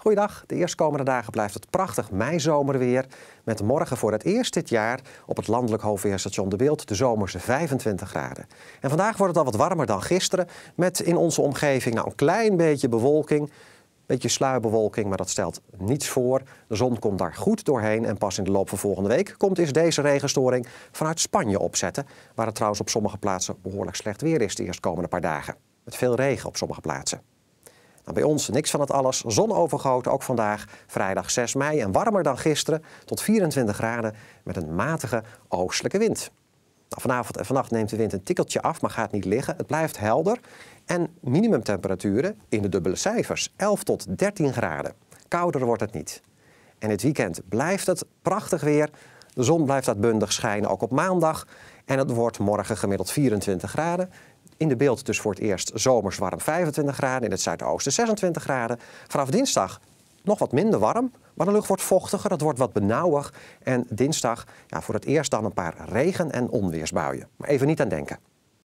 Goeiedag, de eerstkomende dagen blijft het prachtig meizomerweer. Met morgen voor het eerst dit jaar op het landelijk hoofdweerstation De Beeld de zomerse 25 graden. En vandaag wordt het al wat warmer dan gisteren. Met in onze omgeving nou een klein beetje bewolking. Beetje sluierbewolking, maar dat stelt niets voor. De zon komt daar goed doorheen en pas in de loop van volgende week komt eens deze regenstoring vanuit Spanje opzetten. Waar het trouwens op sommige plaatsen behoorlijk slecht weer is de eerstkomende paar dagen. Met veel regen op sommige plaatsen. Nou, bij ons niks van het alles. Zon overgoten, ook vandaag, vrijdag 6 mei. En warmer dan gisteren, tot 24 graden, met een matige oostelijke wind. Nou, vanavond en vannacht neemt de wind een tikkeltje af, maar gaat niet liggen. Het blijft helder. En minimumtemperaturen in de dubbele cijfers, 11 tot 13 graden. Kouder wordt het niet. En het weekend blijft het prachtig weer. De zon blijft uitbundig schijnen, ook op maandag. En het wordt morgen gemiddeld 24 graden. In de beeld dus voor het eerst zomers warm 25 graden, in het zuidoosten 26 graden. Vanaf dinsdag nog wat minder warm, maar de lucht wordt vochtiger, dat wordt wat benauwig. En dinsdag ja, voor het eerst dan een paar regen- en onweersbuien. Maar even niet aan denken.